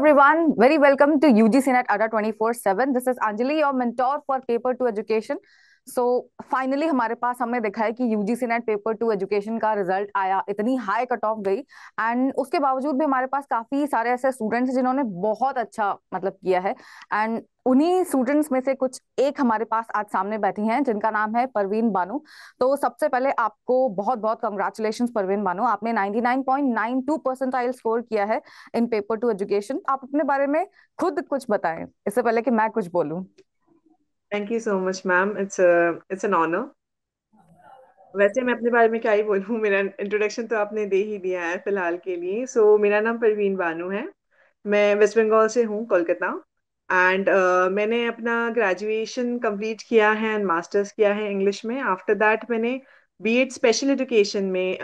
everyone. Very welcome to UGC Net ADA 24-7. This is Anjali, your mentor for Paper 2 Education. So so, finally हमारे पास हमने देखा है कि UGC NET paper two education का result आया इतनी हाई कट ऑफ गई एंड उसके बावजूद भी हमारे पास काफी सारे ऐसे स्टूडेंट्स हैं जिन्होंने बहुत अच्छा मतलब किया है एंड उन्हीं स्टूडेंट्स में से कुछ एक हमारे पास आज सामने बैठी हैं जिनका नाम है परवीन बानू तो सबसे पहले आपको बहुत बहुत कंग्रेचुलेशन परवीन बानू आपने 99.92 परसेंटाइल स्कोर किया है इन पेपर टू एजुकेशन आप अपने बारे में खुद कुछ बताएं इससे पहले कि मैं कुछ बोलूं thank you so much ma'am it's it's an honour वैसे मैं अपने बारे में क्या ही बोलूँ मेरा इंट्रोडक्शन तो आपने दे ही दिया है फिलहाल के लिए सो so, मेरा नाम परवीन बानू है मैं वेस्ट बंगाल से हूँ कोलकाता एंड uh, मैंने अपना ग्रेजुएशन कंप्लीट किया है एंड मास्टर्स किया है इंग्लिश में आफ्टर दैट मैंने एड स्पेशल एजुकेशन में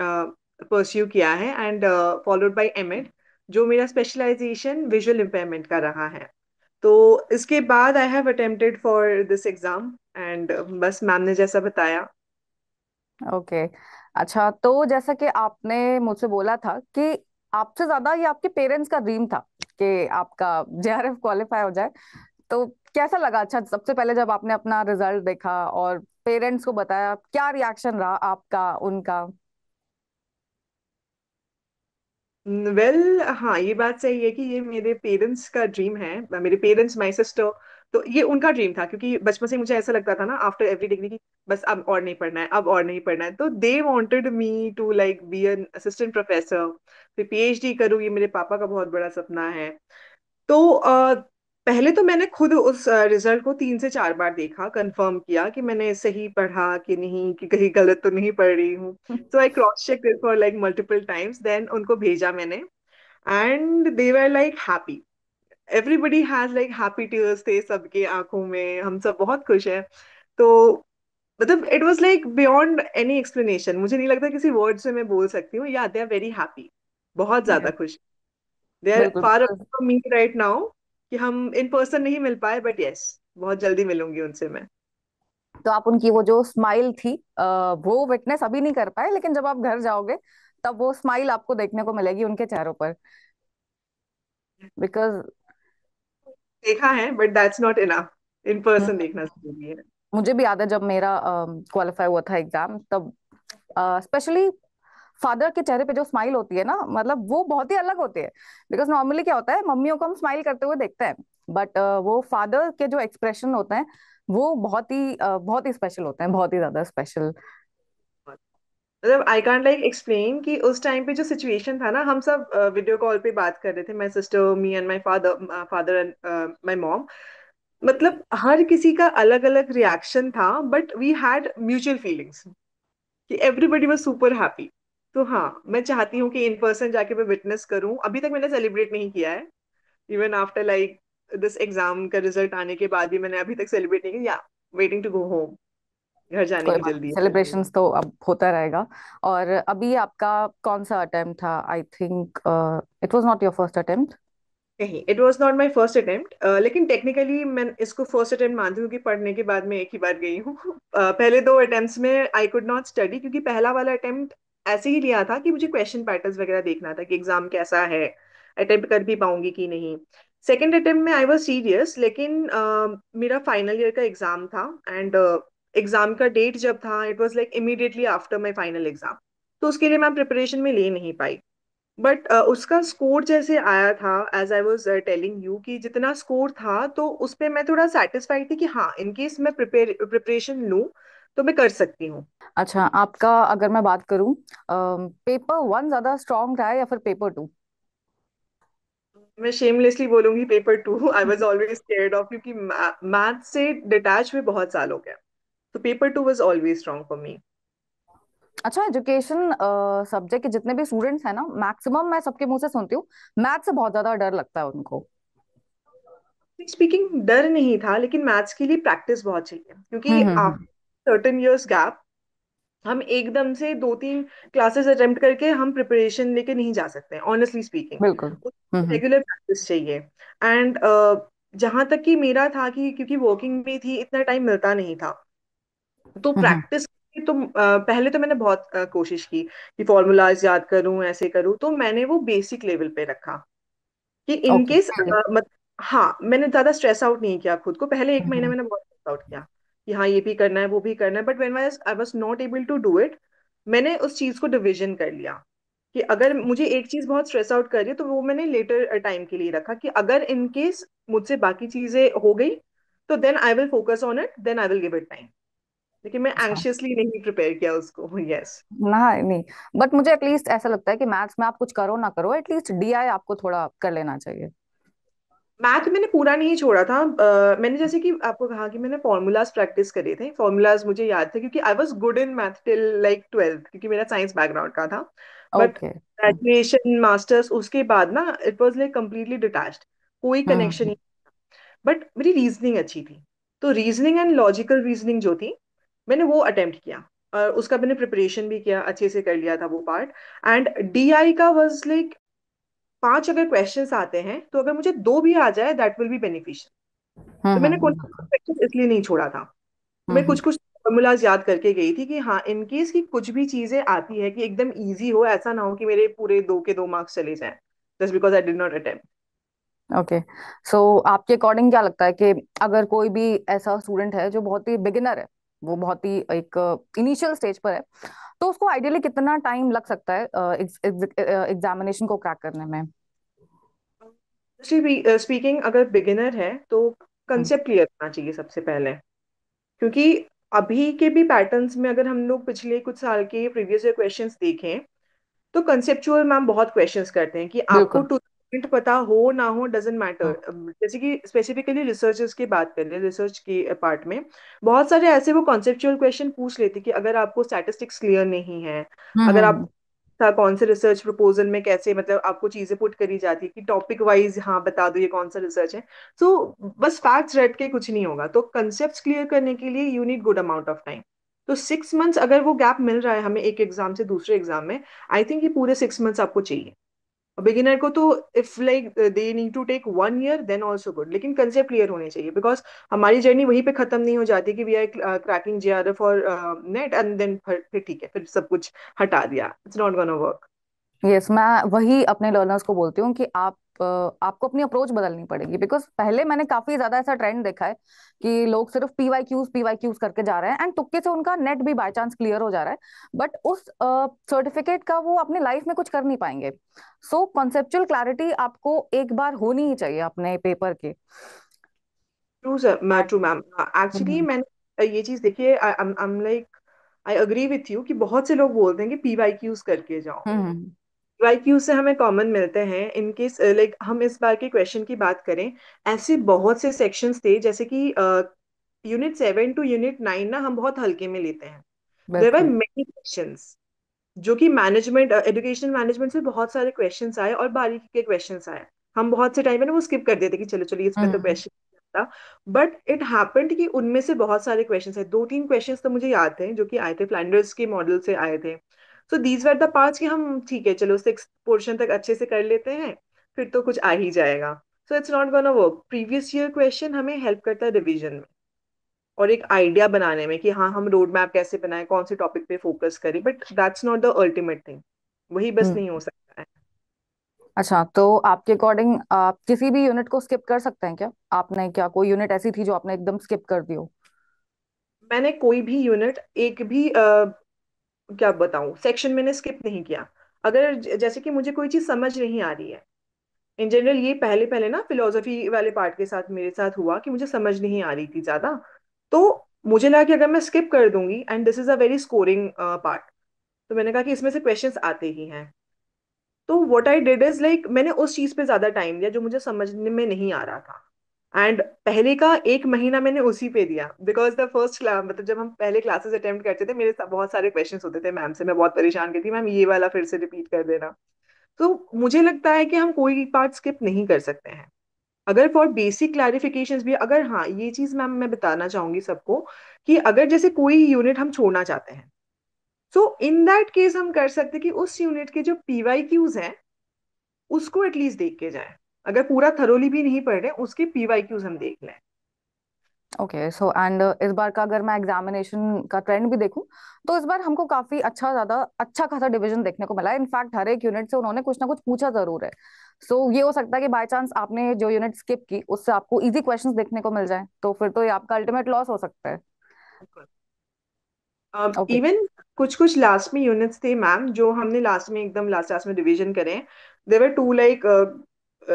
परस्यू uh, किया है एंड फॉलोड एम एड जो मेरा स्पेशलाइजेशन विजुअल इम्पेयरमेंट का रहा है तो इसके बाद I have attempted for this exam and बस मैम ने जैसा बताया ओके okay. अच्छा तो जैसा कि आपने मुझसे बोला था कि आपसे ज्यादा ये आपके पेरेंट्स का ड्रीम था कि आपका जेआरएफ क्वालिफाई हो जाए तो कैसा लगा अच्छा सबसे पहले जब आपने अपना रिजल्ट देखा और पेरेंट्स को बताया क्या रिएक्शन रहा आपका उनका वेल well, हाँ ये बात सही है कि ये मेरे पेरेंट्स का ड्रीम है मेरे पेरेंट्स माई सिस्टर तो ये उनका ड्रीम था क्योंकि बचपन से मुझे ऐसा लगता था ना आफ्टर एवरी डिग्री की बस अब और नहीं पढ़ना है अब और नहीं पढ़ना है तो they wanted me to like be an assistant professor फिर पीएचडी करूँ ये मेरे पापा का बहुत बड़ा सपना है तो uh, पहले तो मैंने खुद उस रिजल्ट को तीन से चार बार देखा कंफर्म किया कि मैंने सही पढ़ा कि नहीं कि कहीं गलत तो नहीं पढ़ रही हूँ so I cross check for like multiple times then उनको भेजा मैंने and they were like happy everybody has like happy tears थे सबके आंखों में हम सब बहुत खुश हैं तो मतलब it was like beyond any explanation मुझे नहीं लगता किसी वर्ड से मैं बोल सकती हूँ या दे आर वेरी हैप्पी बहुत ज्यादा खुश they are for me right now कि हम इन पर्सन नहीं मिल पाए बट यस बहुत जल्दी मिलूंगी उनसे मैं तो आप उनकी वो जो स्माइल थी वो विटनेस अभी नहीं कर पाए लेकिन जब आप घर जाओगे तब वो स्माइल आपको देखने को मिलेगी उनके चेहरों पर बिकॉज देखा है but that's not enough in person देखना जरूरी है मुझे भी याद है जब मेरा क्वालिफाई uh, हुआ था एग्जाम तब स्पेशली uh, फादर के चेहरे पे जो स्माइल होती है ना मतलब वो बहुत ही अलग होती है बिकॉज नॉर्मली क्या होता है मम्मियों को हम स्माइल करते हुए देखते हैं बट वो फादर के जो एक्सप्रेशन होते हैं वो बहुत ही बहुत ही स्पेशल होते हैं बहुत ही ज्यादा स्पेशल मतलब आई कांट लाइक एक्सप्लेन कि उस टाइम पे जो सिचुएशन था ना हम सब वीडियो कॉल पे बात कर रहे थे my sister me and my father father and my mom मतलब हर किसी का अलग अलग रिएक्शन था but we had mutual feelings कि एवरीबडी वाज सुपर हैप्पी तो हाँ मैं चाहती हूँ कि इन पर्सन जाके मैं विटनेस करूँ अभी तक मैंने सेलिब्रेट नहीं किया है even after like this exam का रिजल्ट आने के बाद भी मैंने अभी तक सेलिब्रेट नहीं किया वेटिंग टू गो होम घर जाने की जल्दी सेलिब्रेशन तो अब होता रहेगा और अभी आपका कौन सा अटेम्प्ट था I think it was not your first attempt नहीं it was not my first attempt लेकिन टेक्निकली मैं इसको फर्स्ट अटेम्प्ट मानती हूँ कि पढ़ने के बाद मैं एक ही बार गई हूँ uh, पहले दो अटेम्प्ट्स में आई कुड नॉट स्टडी क्योंकि पहला वाला अटेम्प्ट ऐसे ही लिया था कि मुझे क्वेश्चन पैटर्न वगैरह देखना था कि एग्जाम कैसा है अटेम्प्ट कर भी पाऊंगी कि नहीं सेकेंड अटेम्प्ट में आई वॉज सीरियस लेकिन uh, मेरा फाइनल ईयर का एग्जाम था एंड एग्जाम uh, का डेट जब था it was like immediately after my final exam तो उसके लिए मैं प्रिपरेशन में ले नहीं पाई बट uh, उसका स्कोर जैसे आया था as I was telling you कि जितना स्कोर था तो उस पर मैं थोड़ा सेटिस्फाइड थी कि हाँ इनकेस मैं प्रिपरेशन लूँ तो मैं कर सकती हूँ अच्छा आपका अगर मैं बात करूं पेपर वन ज्यादा स्ट्रांग रहा है या फिर पेपर टू मैं शेमलेसली बोलूंगी paper two I was always scared of क्योंकि मैथ से डिटैच हुए बहुत साल हो गया तो paper two was always strong for me अच्छा एजुकेशन सब्जेक्ट के जितने भी स्टूडेंट्स हैं ना मैक्सिमम मैं सबके मुंह से सुनती हूँ मैथ से बहुत ज्यादा डर लगता है उनको स्पीकिंग डर नहीं था लेकिन मैथ्स के लिए प्रैक्टिस बहुत चाहिए क्योंकि सर्टेन इयर्स गैप हम एकदम से दो तीन क्लासेस अटेम्प्ट करके हम प्रिपरेशन लेके नहीं जा सकते ऑनेस्टली स्पीकिंग बिल्कुल रेगुलर प्रैक्टिस हम्म, हम्म। चाहिए एंड जहां तक कि मेरा था कि क्योंकि वर्किंग में थी इतना टाइम मिलता नहीं था तो प्रैक्टिस हम्म, तो पहले तो मैंने बहुत कोशिश की कि फॉर्मूलाज याद करूं ऐसे करूं तो मैंने वो बेसिक लेवल पे रखा कि इनकेस okay. मत हाँ मैंने ज्यादा स्ट्रेस आउट नहीं किया खुद को पहले एक महीने मैंने बहुत स्ट्रेस आउट किया कि हाँ ये भी करना है वो भी करना है but when why I was not able to do it मैंने उस चीज को डिविजन कर लिया कि अगर मुझे एक चीज बहुत स्ट्रेस आउट कर रही है तो वो मैंने लेटर टाइम uh, के लिए रखा कि अगर इन केस मुझसे बाकी चीजें हो गई तो then I will focus on it then I will give it time लेकिन मैं एंशियसली अच्छा। नहीं प्रिपेयर किया उसको यस yes. ना नहीं बट मुझे एटलीस्ट ऐसा लगता है कि मैथ्स में आप कुछ करो ना करो एटलीस्ट डीआई आपको थोड़ा कर लेना चाहिए मैथ तो मैंने पूरा नहीं छोड़ा था uh, मैंने जैसे कि आपको कहा कि मैंने फॉर्मूलाज प्रैक्टिस करे थे फॉर्मूलाज मुझे याद थे क्योंकि I was good in math till like twelfth क्योंकि मेरा साइंस बैकग्राउंड का था बट ग्रेजुएशन मास्टर्स उसके बाद ना it was like completely detach कोई कनेक्शन हम्म। नहीं बट मेरी रीजनिंग अच्छी थी तो रीजनिंग एंड लॉजिकल रीजनिंग जो थी मैंने वो अटेम्प्ट किया और उसका मैंने प्रिपरेशन भी किया अच्छे से कर लिया था वो पार्ट एंड डी आई का वॉज लाइक पांच अगर क्वेश्चंस आते हैं तो अगर मुझे दो भी आ जाए दैट विल बी बेनिफिशियल तो मैंने हम्म, क्वेश्चन इसलिए नहीं छोड़ा था हम्म, मैं कुछ कुछ फॉर्मूलाज याद करके गई थी कि हाँ इनकेस की कुछ भी चीजें आती है कि एकदम इजी हो ऐसा ना हो कि मेरे पूरे दो के दो मार्क्स चले जाए just because I did not attempt okay so आपके अकॉर्डिंग क्या लगता है कि अगर कोई भी ऐसा स्टूडेंट है जो बहुत ही बिगिनर है वो बहुत ही एक इनिशियल स्टेज पर है तो उसको आइडियली कितना टाइम लग सकता है एग्जामिनेशन को क्रैक करने में स्पीकिंग अगर बिगिनर है तो कंसेप्ट क्लियर होना चाहिए सबसे पहले क्योंकि अभी के भी पैटर्न्स में अगर हम लोग पिछले कुछ साल के प्रीवियस ईयर क्वेश्चंस देखें तो कंसेप्चुअल मैम बहुत क्वेश्चंस करते हैं कि आपको टू पॉइंट पता हो ना हो डजेंट हाँ। मैटर जैसे कि स्पेसिफिकली रिसर्चर्स की बात करें रिसर्च के पार्ट में बहुत सारे ऐसे वो कॉन्सेप्चुअल क्वेश्चन पूछ लेते कि अगर आपको स्टैटिस्टिक्स क्लियर नहीं है हम्म, अगर आप हम्म। था कौन से रिसर्च प्रपोजल में कैसे मतलब आपको चीजें पुट करी जाती है कि टॉपिक वाइज हाँ बता दो ये कौन सा रिसर्च है सो so, बस फैक्ट्स रेट के कुछ नहीं होगा तो कंसेप्ट क्लियर करने के लिए you need good amount of time तो सिक्स मंथ्स अगर वो गैप मिल रहा है हमें एक एग्जाम से दूसरे एग्जाम में आई थिंक ये पूरे सिक्स मंथ्स आपको चाहिए बिगिनर को तो if like they need to take one year then also good लेकिन कंसेप्ट क्लियर होने चाहिए बिकॉज हमारी जर्नी वहीं पे खत्म नहीं हो जाती कि we are cracking J R F और नेट एंड देन फिर ठीक है फिर सब कुछ हटा दिया it's not gonna work yes मैं वही अपने लर्नर्स को बोलती हूँ कि आप आपको अपनी अप्रोच बदलनी पड़ेगी बिकॉज पहले मैंने काफी ज्यादा ऐसा ट्रेंड देखा है कि लोग सिर्फ P Y Qs P Y Qs करके जा रहे हैं एंड तुक्के से उनका नेट भी बाय चांस क्लियर हो जा रहा है बट उस सर्टिफिकेट uh, का वो अपने लाइफ में कुछ कर नहीं पाएंगे सो कॉन्सेप्चुअल क्लैरिटी आपको एक बार होनी ही चाहिए अपने पेपर के uh, मैम हम्म। एक्चुअली मैंने ये चीज देखी है I am like I with you कि बहुत से लोग बोलते हैं कि पी वाई क्यूज करके जाओ हम्म, हम्म। राइट right, से हमें कॉमन मिलते हैं इनकेस लाइक uh, हम इस बार के क्वेश्चन की बात करें ऐसे बहुत से सेक्शन थे जैसे कि unit seven to unit nine ना हम बहुत हल्के में लेते हैं देर आर मेनी क्वेश्चन जो कि मैनेजमेंट एजुकेशन मैनेजमेंट से बहुत सारे क्वेश्चन आए और बारीकी के क्वेश्चन आए हम बहुत से टाइम है ना वो स्किप कर देते कि चलो चलिए इसमें तो क्वेश्चन बट इट हैपेंड कि उनमें से बहुत सारे क्वेश्चन है दो तीन क्वेश्चन तो मुझे याद थे जो कि आए थे फ्लैंडर्स के मॉडल से आए थे so these were the parts कि हम ठीक है चलो सिक्स पोर्शन तक अच्छे से कर लेते हैं फिर तो कुछ आ ही जाएगा so it's not gonna work previous year question हमें हेल्प करता है रिविजन में और एक आइडिया बनाने में कि हाँ हम रोड मैप कैसे बनाए कौन से टॉपिक पे फोकस करें but that's not the ultimate thing वही बस हम्म। नहीं हो सकता है अच्छा तो आपके अकॉर्डिंग आप किसी भी यूनिट को स्किप कर सकते हैं क्या आपने क्या कोई यूनिट ऐसी थी जो आपने एकदम स्किप कर दी हो मैंने कोई भी यूनिट एक भी क्या बताऊं सेक्शन मैंने स्किप नहीं किया अगर जैसे कि मुझे कोई चीज समझ नहीं आ रही है इन जनरल ये पहले पहले ना फिलोसफी वाले पार्ट के साथ मेरे साथ हुआ कि मुझे समझ नहीं आ रही थी ज्यादा तो मुझे लगा कि अगर मैं स्किप कर दूंगी and this is a very scoring part तो मैंने कहा कि इसमें से क्वेश्चन आते ही हैं तो what I did is like मैंने उस चीज पे ज्यादा टाइम दिया जो मुझे समझने में नहीं आ रहा था एंड पहले का एक महीना मैंने उसी पे दिया बिकॉज द फर्स्ट मतलब जब हम पहले क्लासेस अटेम्प्ट करते थे मेरे बहुत सारे क्वेश्चन होते थे मैम से मैं बहुत परेशान करती मैम ये वाला फिर से रिपीट कर देना तो मुझे लगता है कि हम कोई पार्ट स्किप नहीं कर सकते हैं अगर फॉर बेसिक क्लैरिफिकेशन भी अगर हाँ ये चीज मैम मैं बताना चाहूंगी सबको कि अगर जैसे कोई यूनिट हम छोड़ना चाहते हैं सो इन दैट केस हम कर सकते कि उस यूनिट के जो पी वाई क्यूज हैं उसको एटलीस्ट देख के जाए अगर पूरा थरोली भी नहीं पढ़ रहे उसके पीवाईक्यूज हम देख लें ओके सो एंड इस बार का अगर मैं एग्जामिनेशन का ट्रेंड भी देखूं तो इस बार हमको काफी अच्छा ज्यादा अच्छा खासा डिवीजन देखने को मिला है इनफैक्ट हर एक यूनिट से उन्होंने कुछ ना कुछ पूछा जरूर है सो so, ये हो सकता है कि बाय चांस आपने जो यूनिट स्किप की उससे आपको इजी क्वेश्चंस देखने को मिल जाए तो फिर तो ये आपका अल्टीमेट लॉस हो सकता है इवन uh, कुछ कुछ लास्ट में यूनिट्स थे मैम जो हमने लास्ट में एकदम लास्ट लास्ट में डिवीजन करें देवर टू लाइक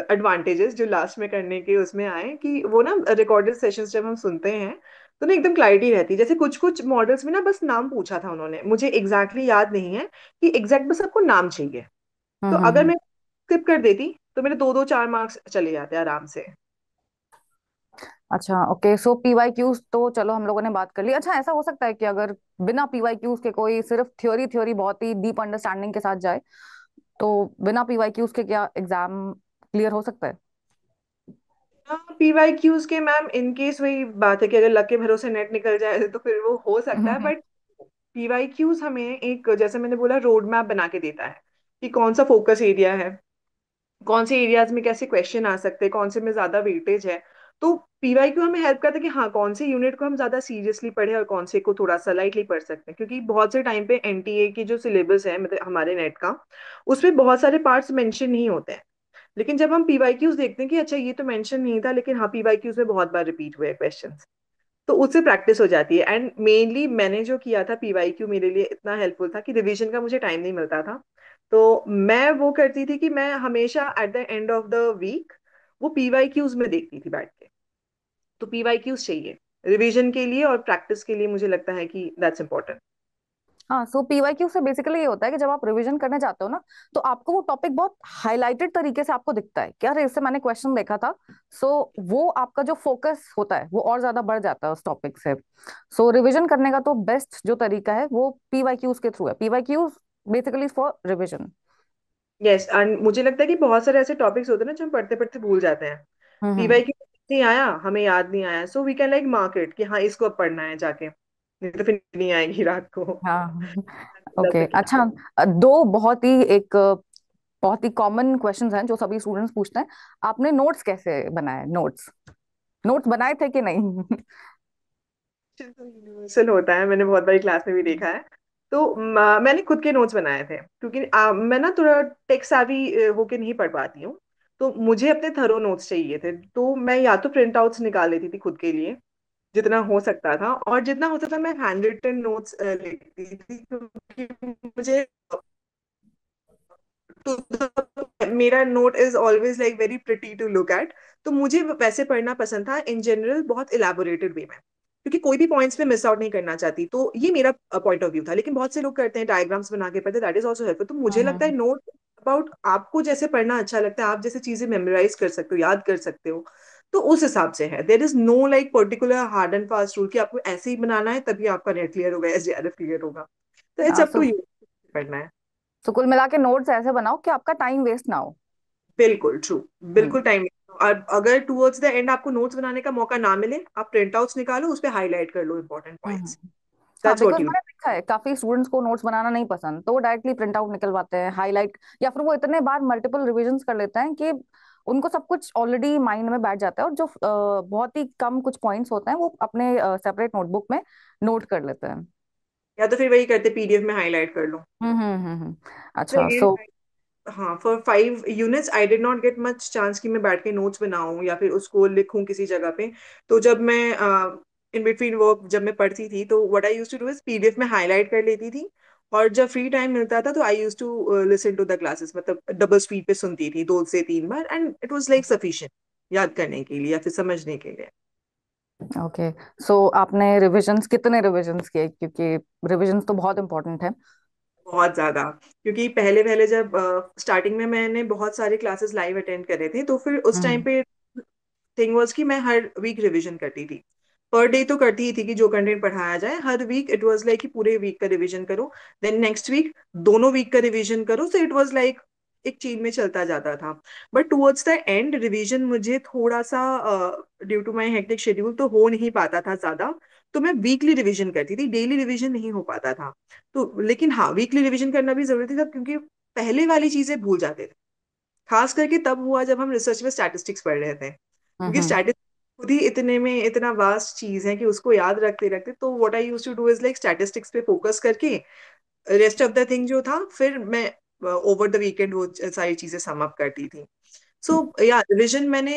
एडवांटेजेस जो लास्ट में करने के उसमें आए कि वो ना रिकॉर्डेड सेशंस जब हम सुनते हैं तो ना एकदम क्लैरिटी रहती है जैसे कुछ कुछ मॉडल्स में ना बस नाम पूछा था उन्होंने मुझे एग्जैक्टली exactly याद नहीं है कि एग्जैक्ट बस आपको नाम चाहिए तो हम्म, अगर हम्म। मैं स्किप कर देती तो मेरे दो दो चार मार्क्स चले जाते आराम से अच्छा ओके सो पीवाई क्यूज तो चलो हम लोगों ने बात कर ली अच्छा ऐसा हो सकता है कि अगर बिना पीवाई क्यूज के कोई सिर्फ थ्योरी थ्योरी बहुत ही डीप अंडरस्टैंडिंग के साथ जाए तो बिना पीवाई क्यूज के क्या एग्जाम क्लियर हो सकता है पीवाई हाँ, क्यूज के मैम इन केस वही बात है कि अगर लक के भरोसे नेट निकल जाए तो फिर वो हो सकता है बट पीवाई क्यूज हमें एक जैसे मैंने बोला रोड मैप बना के देता है कि कौन सा फोकस एरिया है कौन से एरियाज में कैसे क्वेश्चन आ सकते हैं कौन से में ज्यादा वेटेज है तो पीवाई क्यू हमें हेल्प करता है कि हाँ कौन से यूनिट को हम ज्यादा सीरियसली पढ़े और कौन से को थोड़ा सा लाइटली पढ़ सकते हैं क्योंकि बहुत से टाइम पे एनटीए की जो सिलेबस है मतलब हमारे नेट का उसमें बहुत सारे पार्ट्स मेंशन नहीं होते हैं लेकिन जब हम पीवाईक्यूज देखते हैं कि अच्छा ये तो मेंशन नहीं था लेकिन हाँ पीवाईक्यूज में बहुत बार रिपीट हुए क्वेश्चन तो उससे प्रैक्टिस हो जाती है एंड मेनली मैंने जो किया था पीवाईक्यू मेरे लिए इतना हेल्पफुल था कि रिविजन का मुझे टाइम नहीं मिलता था तो मैं वो करती थी कि मैं हमेशा at the end of the week वो पीवाईक्यूज में देखती थी बैठ के तो पीवाईक्यूज चाहिए रिविजन के लिए और प्रैक्टिस के लिए मुझे लगता है कि दैट्स इंपॉर्टेंट हाँ सो पीवाईक्यू से बेसिकली ये होता है कि जब आप रिवीजन करने जाते हो ना तो आपको वो टॉपिक बहुत हाईलाइटेड तरीके से आपको दिखता है क्या इससे मैंने क्वेश्चन देखा था सो so, वो आपका जो फोकस होता है वो और ज्यादा बढ़ जाता है उस टॉपिक से सो so, रिविजन करने का तो बेस्ट जो तरीका है वो पीवाईक्यूज के थ्रू है PYQs basically for revision yes and मुझे लगता है कि बहुत सारे ऐसे टॉपिक्स होते हैं ना जो हम पढ़ते पढ़ते भूल जाते हैं पीवाईक्यू हम्म, हम्म। नहीं आया हमें याद नहीं आया so we can like market कि हाँ इसको अब पढ़ना है जाके नहीं तो फिर नहीं आएगी रात को हाँ, हाँ, हाँ। ओके अच्छा दो बहुत ही एक बहुत ही कॉमन क्वेश्चंस हैं जो सभी स्टूडेंट्स पूछते हैं आपने नोट्स कैसे बनाए नोट्स नोट्स बनाए थे कि नहीं यूनिवर्सल होता है मैंने बहुत बारी क्लास में भी देखा है तो मैंने खुद के नोट्स बनाए थे क्योंकि आ, मैं ना थोड़ा टेक्स्ट सावी होके नहीं पढ़ पाती हूँ तो मुझे अपने थरो नोट्स चाहिए थे तो मैं या तो प्रिंट आउट्स निकाल लेती थी खुद के लिए जितना हो सकता था और जितना हो सकता मैं हैंड रिटन नोट्स लिखती थी क्योंकि मुझे टू तो मतलब मेरा note is always like very pretty to look at तो मुझे वैसे पढ़ना पसंद था इन जनरल बहुत इलेबोरेटेड वे में क्योंकि कोई भी पॉइंट्स पे मिस आउट नहीं करना चाहती तो ये मेरा पॉइंट ऑफ व्यू था लेकिन बहुत से लोग करते हैं डायग्राम्स बना के पढ़ते दैट इज ऑल्सो हेल्पफुल तो मुझे लगता है नोट हाँ। अबाउट आपको जैसे पढ़ना अच्छा लगता है आप जैसे चीजें मेमोराइज कर सकते हो याद कर सकते हो तो उस हिसाब से है there is no like particular hard and fast rule कि आपको ऐसे ही बनाना है तभी आपका नेट क्लियर होगा एस क्लियर होगा तो इट्स अप टू यू पढ़ना है तो कुल मिला के नोट्स ऐसे बनाओ कि आपका टाइम वेस्ट ना हो बिल्कुल ट्रू बिल्कुल टाइम हम्म। अगर टूवर्ड्स द एंड आपको नोट्स बनाने का मौका ना मिले आप प्रिंट आउट्स निकालो उस पर हाईलाइट कर लो इम्पोर्टेंट हम्म। पॉइंट्स है काफी स्टूडेंट्स को नोट्स बनाना नहीं पसंद तो डायरेक्टली प्रिंट आउट निकलवाते हैं हाईलाइट या फिर वो इतने बार मल्टीपल रिविजन कर लेते हैं कि उनको सब कुछ ऑलरेडी माइंड में बैठ जाता है और जो बहुत ही कम कुछ पॉइंट्स होते हैं वो अपने सेपरेट नोटबुक में नोट कर लेते हैं या तो फिर वही करते पीडीएफ में हाईलाइट कर लो हम्म हम्म, हम्म, हम्म। अच्छा सो हाँ for five units I did not get much chance कि मैं बैठ के नोट्स बनाऊं या फिर उसको लिखूं किसी जगह पे तो जब मैं इन बिटवीन वर्क जब मैं पढ़ती थी तो what I used to do is PDF में हाईलाइट कर लेती थी और जब फ्री टाइम मिलता था तो I use to listen to the classes मतलब डबल स्पीड पे सुनती थी दो से तीन बार and it was like sufficient याद करने के लिए या फिर समझने के लिए ओके okay. सो so, आपने रिविजन्स कितने रिविजन्स किए क्योंकि रिविजन्स तो बहुत इंपॉर्टेंट है बहुत ज्यादा क्योंकि पहले पहले जब स्टार्टिंग uh, में मैंने बहुत सारे क्लासेस लाइव अटेंड करे थे तो फिर उस टाइम हम्म। पे थिंग वाज कि मैं हर वीक रिवीजन करती थी पर डे तो करती ही थी कि जो कंटेंट पढ़ाया जाए हर वीक इट वाज लाइक पूरे वीक का रिवीजन करो देन नेक्स्ट वीक दोनों वीक का रिवीजन करो सो इट वाज लाइक एक चीज में चलता जाता था but towards the end revision मुझे थोड़ा सा due to my hectic schedule तो हो नहीं पाता था ज्यादा तो मैं वीकली रिविजन करती थी डेली रिविजन नहीं हो पाता था तो लेकिन हाँ वीकली रिविजन करना भी जरूरी था क्योंकि पहले वाली चीजें भूल जाते थे खास करके तब हुआ जब हम रिसर्च में स्टैटिस्टिक्स पढ़ रहे थे क्योंकि स्टैटिस्टिक्स हम्म। खुद ही इतने में इतना वास्ट चीज है कि उसको याद रखते रखते तो what I use to do is like statistics पे फोकस करके रेस्ट ऑफ द थिंग जो था फिर मैं ओवर द वीकेंड वो सारी चीजें सम अप करती थी सो या रिविजन मैंने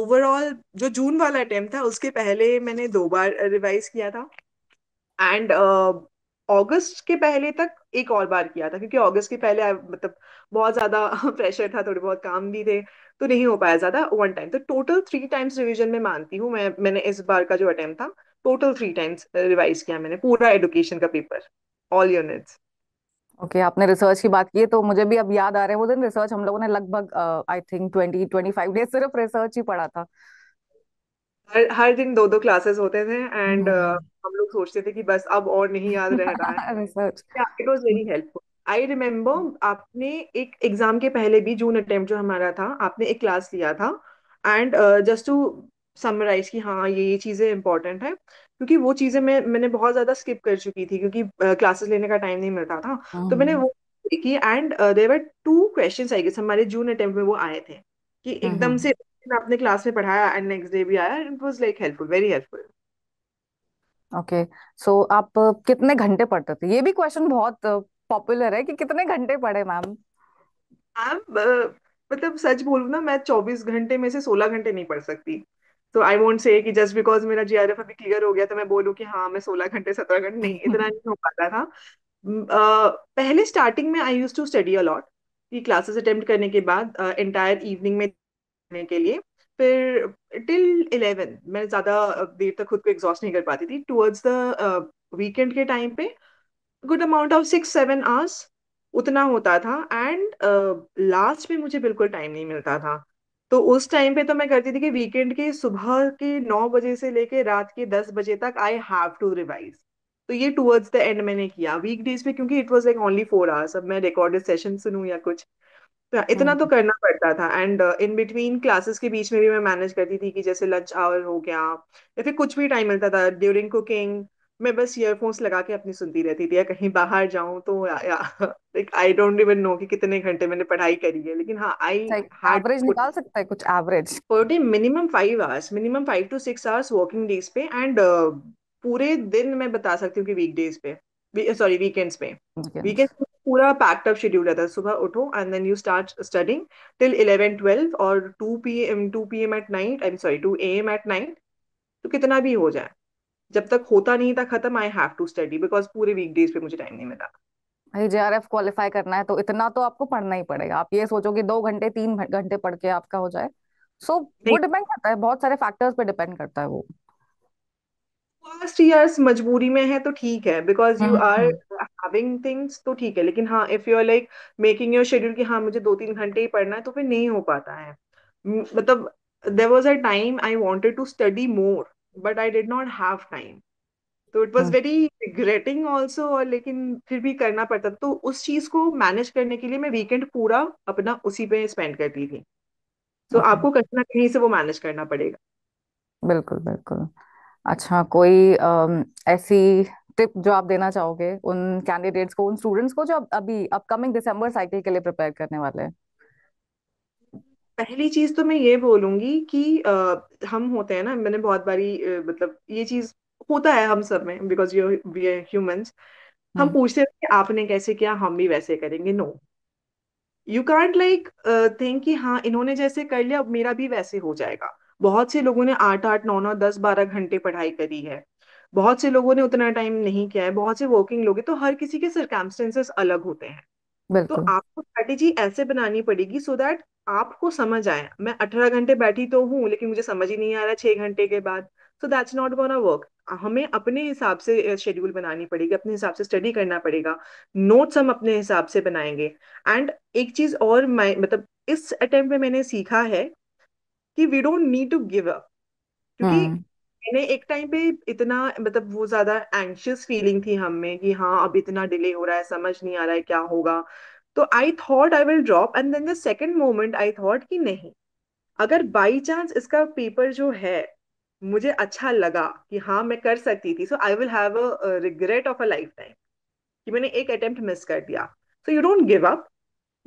ओवरऑल जो जून वाला अटेम्प्ट था उसके पहले मैंने दो बार रिवाइज किया था एंड uh, अगस्त के पहले तक एक और बार किया था क्योंकि अगस्त के पहले मतलब बहुत ज्यादा प्रेशर था थोड़े बहुत काम भी थे तो नहीं हो पाया ज्यादा वन टाइम तो टोटल थ्री टाइम्स रिविजन में मानती हूँ मैं मैंने इस बार का जो अटेम्प्ट था टोटल थ्री टाइम्स रिवाइज किया मैंने पूरा एडुकेशन का paper all units okay okay, आपने रिसर्च की बात की है तो मुझे भी अब याद आ रहा है वो दिन रिसर्च हम लोगों ने लगभग I think twenty twenty five days सिर्फ रिसर्च ही पढ़ा था हर हर दिन दो दो क्लासेस होते थे एंड हम लोग सोचते थे कि बस अब और नहीं याद रह रहा है it was very helpful I remember आपने एक एग्जाम के पहले भी जून अटेम्प्ट जो हमारा था आपने एक क्लास लिया था एंड जस्ट टू समराइज की हाँ ये ये चीज़ें इंपॉर्टेंट है क्योंकि वो चीज़ें मैं मैंने बहुत ज़्यादा स्किप कर चुकी थी क्योंकि क्लासेस uh, लेने का टाइम नहीं मिलता था oh. तो मैंने हाँ। वो देखी and there were two question I guess हमारे जून अटेम्प्ट में वो आए थे कि हाँ, एकदम uh-huh. से आपने क्लास में पढ़ाया एंड नेक्स्ट डे भी आया it was like helpful very helpful okay okay. So so, आप कितने घंटे पढ़ते थे ये भी क्वेश्चन बहुत पॉपुलर है कि कितने घंटे पढ़े मैम मैम मतलब सच बोलूँ ना मैं चौबीस घंटे में से सोलह घंटे नहीं पढ़ सकती तो आई वोंट से कि जस्ट बिकॉज मेरा जीआरएफ अभी क्लियर हो गया तो मैं बोलूँ कि हाँ मैं सोलह घंटे सत्रह घंटे नहीं इतना नहीं हो पाता था uh, पहले स्टार्टिंग में I use to study a lot कि क्लासेस अटेम्प्ट करने के बाद एंटायर uh, इवनिंग में के लिए फिर टिल इलेवन मैं ज़्यादा देर तक खुद को एग्जॉस्ट नहीं कर पाती थी टूवर्ड्स द वीकेंड के टाइम पे good amount of six seven hours उतना होता था एंड लास्ट uh, में मुझे बिल्कुल टाइम नहीं मिलता था तो उस टाइम पे तो मैं करती थी कि वीकेंड के सुबह के नौ बजे से लेके रात के दस बजे तक आई हैव टू रिवाइज तो ये टूवर्ड्स द एंड मैंने किया वीक डेज पे क्योंकि it was like only four hours अब मैं रिकॉर्डेड सेशन सुनू या कुछ तो इतना तो हम्म। करना पड़ता था एंड इन बिटवीन क्लासेस के बीच में भी मैं मैनेज करती थी कि जैसे लंच आवर हो गया या फिर कुछ भी टाइम मिलता था ड्यूरिंग कुकिंग मैं बस ईयरफोन्स लगा के अपनी सुनती रहती थी या कहीं बाहर जाऊं तो like I don't even know कि कितने घंटे मैंने पढ़ाई करी है लेकिन हाँ आई एवरेज निकाल सकता है कुछ average per day minimum five hours minimum five to six hours working days पे एंड uh, पूरे दिन मैं बता सकती हूँ कि वीक डेज पे सॉरी वीकेंड्स में वीकेंड्स में पूरा पैक्ड अप शेड्यूल रहता है सुबह उठो and then you start studying till 11 12 और 2 PM 2 PM at night I am sorry 2 AM at night तो कितना भी हो जाए जब तक होता नहीं था खत्म I have to study because पूरे वीकडेज पे मुझे टाइम नहीं मिला जेआरएफ क्वालिफाई करना है तो इतना तो आपको पढ़ना ही पड़ेगा आप ये सोचो कि दो घंटे तीन घंटे पढ़ के आपका हो जाए सो so, वो डिपेंड करता है बहुत सारे फैक्टर्स पे डिपेंड करता है वो फर्स्ट ईयर्स मजबूरी में है तो ठीक है because you are having things तो ठीक है लेकिन हाँ if you are like making your schedule कि हाँ मुझे दो तीन घंटे ही पढ़ना है तो फिर नहीं हो पाता है मतलब there was a time I wanted to study more but I did not have time तो it was very regretting also और लेकिन फिर भी करना पड़ता तो उस चीज को मैनेज करने के लिए मैं वीकेंड पूरा अपना उसी पे स्पेंड करती थी तो so, हाँ। आपको कहीं ना कहीं से वो मैनेज करना पड़ेगा बिल्कुल बिल्कुल अच्छा कोई आ, ऐसी टिप जो आप देना चाहोगे उन कैंडिडेट्स को उन स्टूडेंट्स को जो अब- अभी अपकमिंग दिसंबर साइकिल के लिए प्रिपेयर करने वाले हैं पहली चीज तो मैं ये बोलूंगी कि आ, हम होते हैं ना मैंने बहुत बारी मतलब ये चीज होता है हम सब में because you we are humans हम हम्म। पूछते हैं कि आपने कैसे किया हम भी वैसे करेंगे no you can't like think कि हाँ इन्होंने जैसे कर लिया मेरा भी वैसे हो जाएगा बहुत से लोगों ने आठ आठ नौ नौ दस बारह घंटे पढ़ाई करी है बहुत से लोगों ने उतना टाइम नहीं किया है बहुत से वर्किंग लोग तो हर किसी के सरकमस्टेंसेस अलग होते हैं तो आपको स्ट्रेटेजी ऐसे बनानी पड़ेगी सो दैट आपको समझ आए मैं अठारह घंटे बैठी तो हूँ लेकिन मुझे समझ ही नहीं आ रहा छह घंटे के बाद so that's not gonna work हमें अपने हिसाब से शेड्यूल बनानी पड़ेगी अपने हिसाब से स्टडी करना पड़ेगा नोट्स हम अपने हिसाब से बनाएंगे एंड एक चीज और मैं मतलब इस अटेम्प्ट में मैंने सीखा है कि we don't need to give up क्योंकि hmm. मैंने एक टाइम पे इतना मतलब वो ज्यादा एंशियस फीलिंग थी हम में कि हाँ अब इतना डिले हो रहा है समझ नहीं आ रहा है क्या होगा तो I thought I will drop and then the second moment I thought कि नहीं अगर बाई चांस इसका पेपर जो है मुझे अच्छा लगा कि हाँ मैं कर सकती थी so I will have a regret of a lifetime कि मैंने एक अटेम्प्ट मिस कर दिया so you don't give up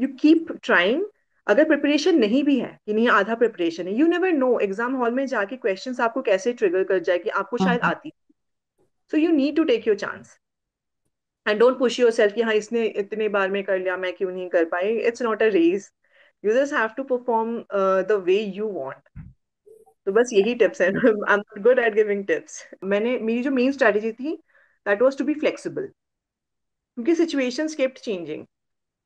you keep trying अगर प्रिपरेशन नहीं भी है कि नहीं आधा प्रिपरेशन है you never know exam hall में जाके क्वेश्चंस आपको कैसे ट्रिगर कर जाए कि आपको हाँ, शायद हाँ। आती so you need to take your chance and don't push your self कि हाँ इसने इतने बार में कर लिया मैं क्यों नहीं कर पाई it's not a race you just have to perform the way you want तो बस यही टिप्स है I am good at giving tips मैंने मेरी जो मेन स्ट्रेटेजी थी that was to be flexible क्योंकि सिचुएशन केप्ट चेंजिंग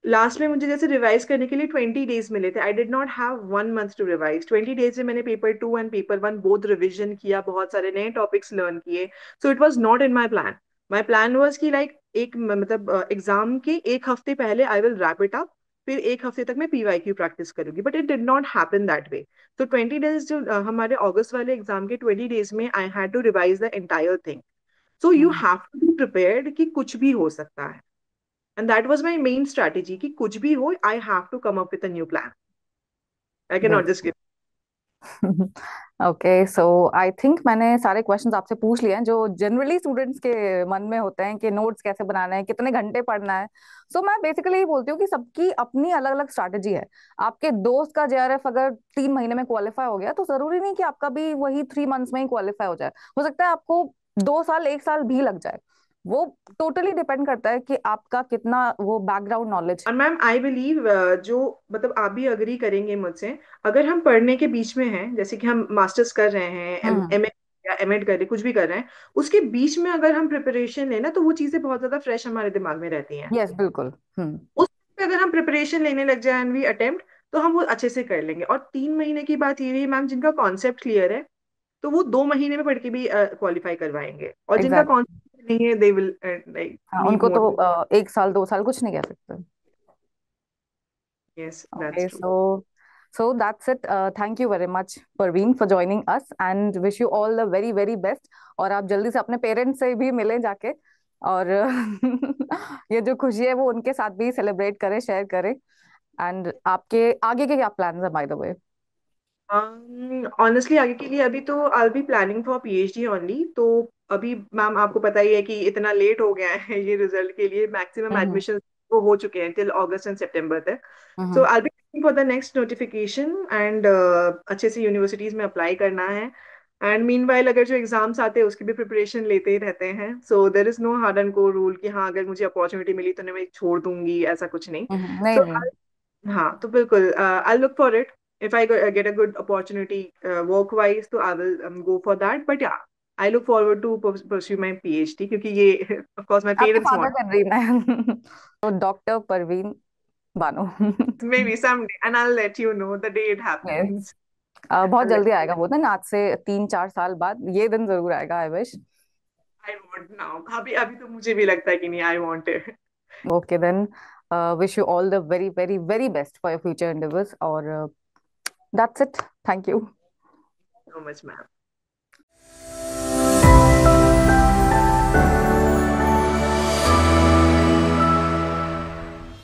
लास्ट में मुझे जैसे रिवाइज करने के लिए ट्वेंटी डेज मिले थे I did not have one month to revise twenty days में मैंने paper two and paper one both revision किया बहुत सारे नए टॉपिक्स लर्न किए so it was not in my plan my plan was कि लाइक एक मतलब एग्जाम के एक हफ्ते पहले I will wrap it up फिर एक हफ्ते तक मैं पीवाई क्यू प्रैक्टिस करूंगी but it did not happen that वे तो ट्वेंटी डेज जो हमारे ऑगस्ट वाले एग्जाम के ट्वेंटी डेज में I had to revise the entire thing so you have to be prepare कि कुछ भी हो सकता है and that was my main strategy कि कुछ भी हो I have to come up with new plan I can not just give okay so I think मैंने सारे क्वेश्चंस आपसे पूछ लिए हैं जो जनरली स्टूडेंट्स के मन में होते हैं कि नोट्स कैसे बनाना है कितने घंटे पढ़ना है सो so, मैं बेसिकली ये बोलती हूँ कि सबकी अपनी अलग अलग स्ट्रैटेजी है आपके दोस्त का जे अगर तीन महीने में क्वालिफाई हो गया तो जरूरी नहीं कि आपका भी वही थ्री मंथ्स में ही क्वालिफाई हो जाए हो सकता है आपको दो साल एक साल भी लग जाए वो टोटली डिपेंड करता है कि आपका कितना वो बैकग्राउंड नॉलेज और मैम आई बिलीव जो मतलब आप भी अग्री करेंगे मुझसे अगर हम पढ़ने के बीच में हैं जैसे कि हम मास्टर्स कर रहे हैं एम हाँ। या एम एड कर रहे कुछ भी कर रहे हैं उसके बीच में अगर हम प्रिपरेशन लेना तो वो चीजें बहुत ज्यादा फ्रेश हमारे दिमाग में रहती हैं यस yes, बिल्कुल हम्म। उस अगर हम प्रिपरेशन लेने लग जाए एंड वी अटेम्प्ट तो हम वो अच्छे से कर लेंगे और तीन महीने की बात ये रही मैम जिनका कॉन्सेप्ट क्लियर है तो वो दो महीने में पढ़ के भी क्वालिफाई uh, करवाएंगे और जिनका कॉन्सेप्ट नहीं है दे विल लाइक उनको तो uh, एक साल दो साल कुछ नहीं कह सकते yes that's true so So that's it. Uh, thank you very much, Parveen, for joining us and wish you all the very very best. और आप जल्दी से अपने पेरेंट्स से भी मिलें जाके और ये जो खुशी है वो उनके साथ भी सेलिब्रेट करें शेयर करें एंड आपके आगे के क्या प्लान्स हैं by the way honestly um, आगे के लिए अभी तो I be planning for PhD only तो अभी मैम आपको पता ही है कि इतना लेट हो गया है ये रिजल्ट के लिए मैक्सिमम एडमिशन हम्म। वो हो चुके हैं टिल अगस्त एंड सितंबर तक so I be for the next notification and अच्छे से यूनिवर्सिटीज में अप्लाई करना है एंड मीन वाइल अगर जो एग्जाम्स आते हैं उसकी भी प्रिपरेशन लेते ही रहते हैं so there is no hard and को रूल कि हाँ अगर मुझे अपॉर्चुनिटी मिली तो मैं छोड़ दूंगी ऐसा कुछ नहीं, हम्म, नहीं, so, नहीं. हाँ तो बिल्कुल I look for it if I get a good opportunity uh, work wise, so I will um, go for that. But yeah, I look forward to pursue my PhD because ye, of course my parents want. so, Dr. Parveen Bano. Maybe someday and I'll let you know the day it happens. Yes. Uh, बहुत जल्दी आएगा वो दिन आज से तीन चार साल बाद ये दिन जरूर आएगा I wish I want now अभी अभी तो मुझे भी लगता है कि नहीं I want it okay then wish you all the very very very best for your future endeavours और uh, that's it. Thank you. So much, ma'am.